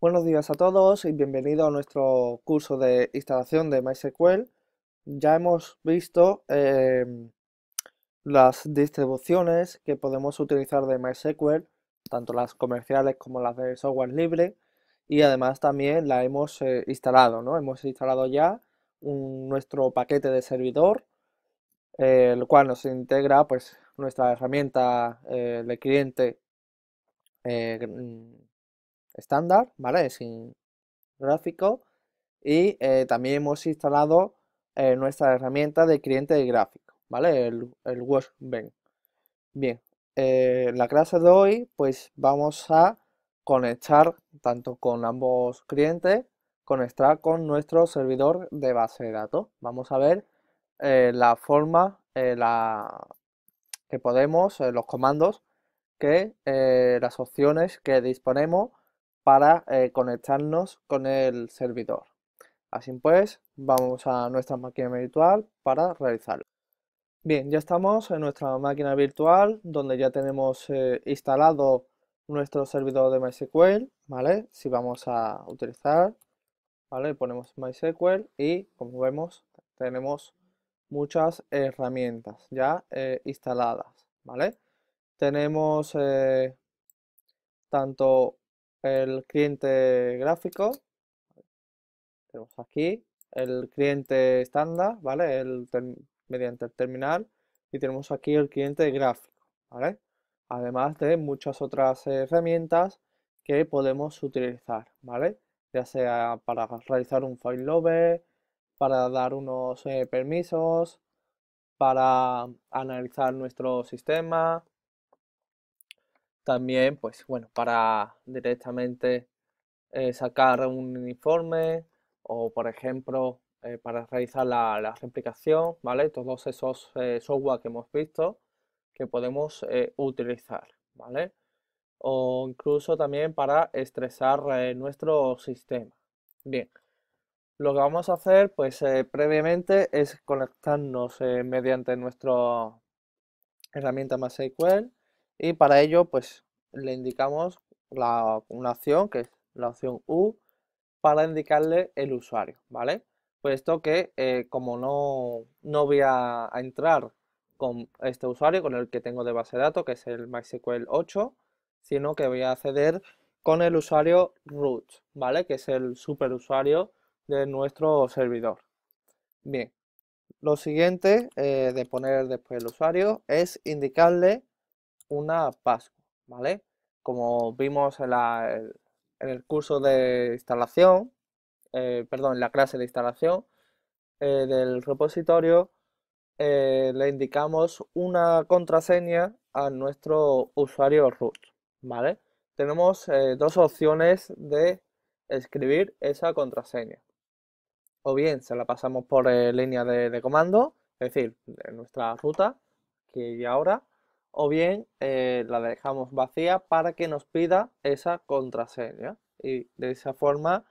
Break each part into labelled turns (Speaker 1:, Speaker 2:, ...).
Speaker 1: Buenos días a todos y bienvenidos a nuestro curso de instalación de MySQL. Ya hemos visto em, las distribuciones que podemos utilizar de MySQL, tanto las comerciales como las de software libre, y además también la hemos eh, instalado, ¿no? Hemos instalado ya nuestro paquete de servidor, el cual nos integra pues nuestra herramienta eh, de cliente eh, estándar, ¿vale? Sin gráfico. Y eh, también hemos instalado eh, nuestra herramienta de cliente de gráfico, ¿vale? El, el Workbench. Bien, en eh, la clase de hoy pues vamos a conectar tanto con ambos clientes, conectar con nuestro servidor de base de datos. Vamos a ver la forma, la, que podemos, los comandos, que las opciones que disponemos para eh, conectarnos con el servidor. Así pues, vamos a nuestra máquina virtual para realizarlo. Bien, ya estamos en nuestra máquina virtual donde ya tenemos eh, instalado nuestro servidor de MySQL, ¿vale? Si vamos a utilizar, ¿vale? Ponemos MySQL y como vemos tenemos muchas herramientas ya eh, instaladas, ¿vale? Tenemos tanto el cliente gráfico, tenemos aquí el cliente estándar, ¿vale? El mediante el terminal y tenemos aquí el cliente gráfico, ¿vale? Además de muchas otras herramientas que podemos utilizar, ¿vale? Ya sea para realizar un file lover, para dar unos eh, permisos, para analizar nuestro sistema, también, pues bueno, para directamente eh, sacar un informe o, por ejemplo, eh, para realizar la, replicación, ¿vale? Todos esos eh, software que hemos visto que podemos utilizar, ¿vale? O incluso también para estresar nuestro sistema. Bien, lo que vamos a hacer, pues previamente, es conectarnos mediante nuestra herramienta MySQL y para ello pues le indicamos la, una opción que es la opción U para indicarle el usuario, ¿vale? Puesto pues que eh, como no, voy a, entrar con este usuario, con el que tengo de base de datos, que es el MySQL 8, sino que voy a acceder con el usuario root, ¿vale? Que es el superusuario de nuestro servidor. Bien, lo siguiente eh, de poner después el usuario es indicarle una Pascua, ¿vale? Como vimos en, el curso de instalación, eh, perdón, en la clase de instalación eh, del repositorio, eh, le indicamos una contraseña a nuestro usuario root, ¿vale? Tenemos dos opciones de escribir esa contraseña. O bien se la pasamos por línea de, comando, es decir, en nuestra ruta, que y ahora, o bien eh, la dejamos vacía para que nos pida esa contraseña. Y de esa forma,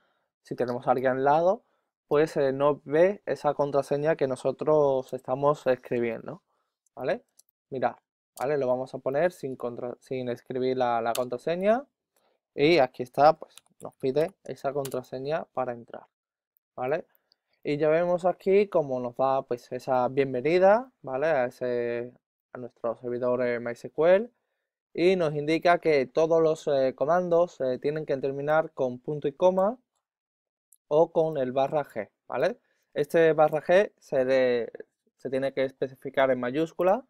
Speaker 1: si tenemos alguien al lado, pues eh, no ve esa contraseña que nosotros estamos escribiendo. ¿Vale? Mirad, ¿vale? Lo vamos a poner sin, sin escribir la, la contraseña. Y aquí está, pues nos pide esa contraseña para entrar. ¿Vale? Y ya vemos aquí cómo nos da pues esa bienvenida, ¿vale? A ese, a nuestro servidor eh, MySQL y nos indica que todos los eh, comandos eh, tienen que terminar con punto y coma o con el barra G, ¿vale? Este barra G se, se tiene que especificar en mayúscula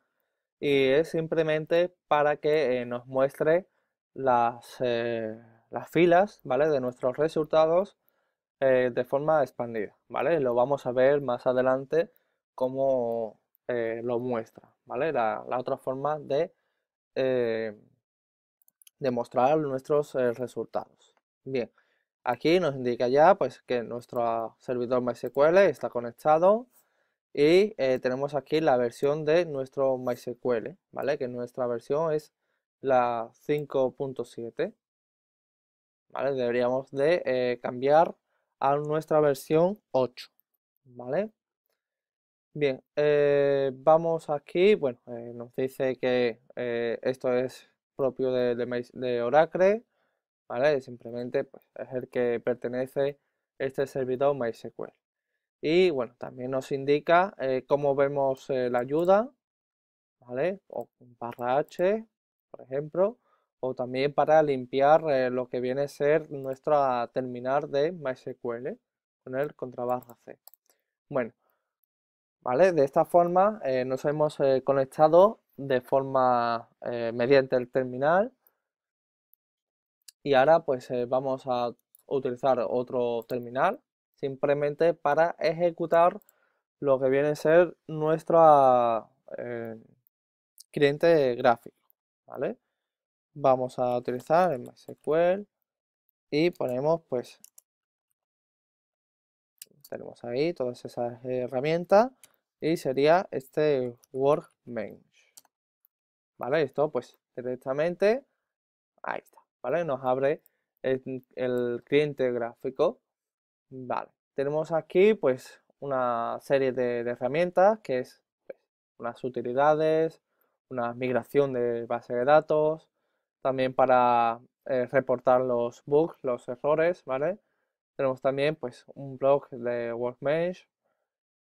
Speaker 1: y es simplemente para que nos muestre las, las filas de nuestros resultados de forma expandida. ¿vale? Lo vamos a ver más adelante cómo lo muestra. ¿vale? La, otra forma de eh, demostrar nuestros eh, resultados. Bien, aquí nos indica ya pues, que nuestro servidor MySQL está conectado y eh, tenemos aquí la versión de nuestro MySQL, ¿vale? Que nuestra versión es la 5.7, ¿vale? Deberíamos de cambiar a nuestra versión 8, ¿vale? Bien, eh, vamos aquí. Bueno, eh, nos dice que eh, esto es propio de, Oracle, ¿vale? Simplemente pues, es el que pertenece este servidor MySQL. Y bueno, también nos indica cómo vemos la ayuda, ¿vale? O barra H, por ejemplo, o también para limpiar lo que viene a ser nuestra terminal de MySQL con el contra barra C. Bueno. ¿vale? De esta forma eh, nos hemos eh, conectado de forma eh, mediante el terminal y ahora pues vamos a utilizar otro terminal simplemente para ejecutar lo que viene a ser nuestro cliente gráfico, ¿vale? Vamos a utilizar el MySQL y ponemos pues tenemos ahí todas esas herramientas y sería este workbench. ¿Vale? Esto pues directamente, ahí está, ¿vale? Nos abre el, cliente gráfico. Vale, tenemos aquí pues una serie de, herramientas que es pues, unas utilidades, una migración de base de datos, también para eh, reportar los bugs, los errores, ¿vale? Tenemos también pues un blog de Workbench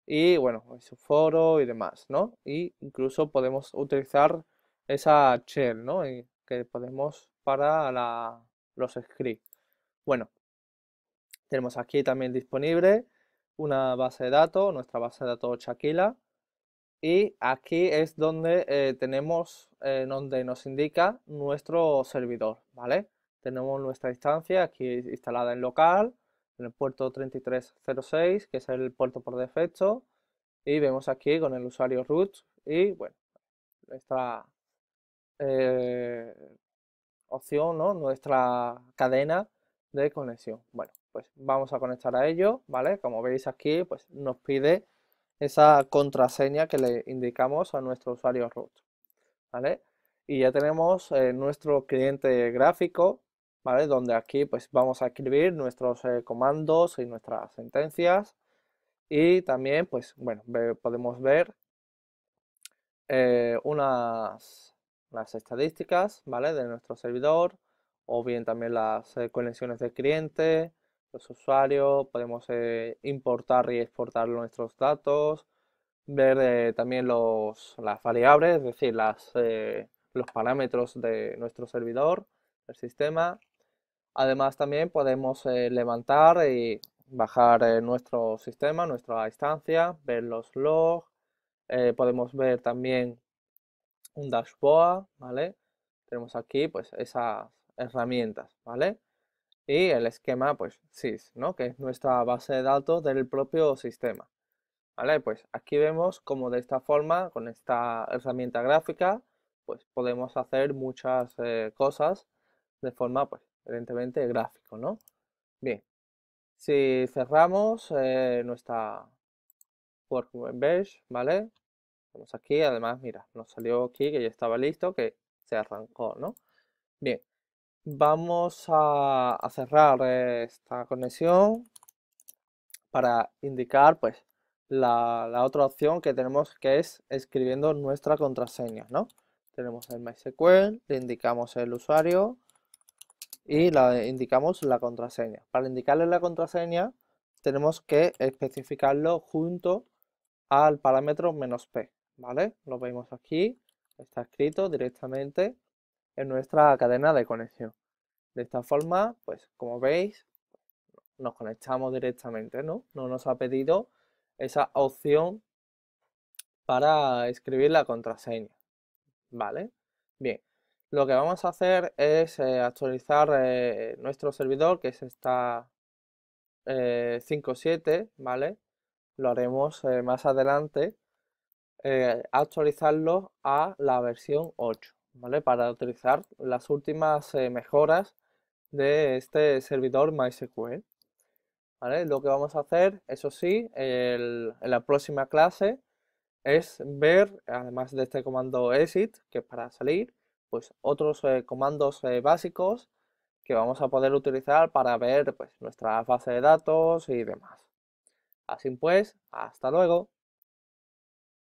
Speaker 1: y bueno, su foro y demás, ¿no? Y incluso podemos utilizar esa shell, ¿no? que podemos para los scripts. Bueno, tenemos aquí también disponible una base de datos, nuestra base de datos Chaquila. Y aquí es donde eh, tenemos, eh, donde nos indica nuestro servidor, ¿vale? Tenemos nuestra instancia aquí instalada en local en el puerto 3306, que es el puerto por defecto. Y vemos aquí con el usuario root y bueno, nuestra eh, opción, nuestra cadena de conexión. Bueno, pues vamos a conectar a ello, ¿vale? Como veis aquí, pues nos pide esa contraseña que le indicamos a nuestro usuario root, ¿vale? Y ya tenemos eh, nuestro cliente gráfico ¿vale? Donde aquí pues vamos a escribir nuestros eh, comandos y nuestras sentencias y también pues bueno, podemos ver eh, unas las estadísticas, ¿vale? De nuestro servidor o bien también las eh, conexiones de cliente, los usuarios, podemos importar y exportar nuestros datos, ver también los, las variables, es decir, las, los parámetros de nuestro servidor, el sistema, Además, también podemos eh, levantar y bajar eh, nuestro sistema, nuestra instancia, ver los logs, eh, podemos ver también un dashboard, ¿vale? Tenemos aquí pues esas herramientas, ¿vale? Y el esquema, pues SIS, ¿no? Que es nuestra base de datos del propio sistema, ¿vale? Pues aquí vemos como de esta forma, con esta herramienta gráfica, pues podemos hacer muchas cosas de forma pues evidentemente gráfico, ¿no? Bien, si cerramos eh, nuestra workbench, ¿vale? Vamos aquí, además, mira, nos salió aquí que ya estaba listo, que se arrancó, ¿no? Bien, vamos a, cerrar esta conexión para indicar, pues, la, otra opción que tenemos que es escribiendo nuestra contraseña, ¿no? Tenemos el MySQL, le indicamos el usuario, y la, indicamos la contraseña. Para indicarle la contraseña tenemos que especificarlo junto al parámetro menos "-p". ¿vale? Lo vemos aquí, está escrito directamente en nuestra cadena de conexión. De esta forma, pues como veis, nos conectamos directamente, ¿no? No nos ha pedido esa opción para escribir la contraseña, ¿vale? Bien, lo que vamos a hacer es eh, actualizar eh, nuestro servidor, que es esta 5.7, eh, ¿vale? Lo haremos más adelante, actualizarlo a la versión 8, ¿vale? Para utilizar las últimas mejoras de este servidor MySQL. ¿Vale? Lo que vamos a hacer, eso sí, en la próxima clase es ver, además de este comando exit, que es para salir, pues otros eh, comandos eh, básicos que vamos a poder utilizar para ver pues, nuestra base de datos y demás. Así pues, hasta luego.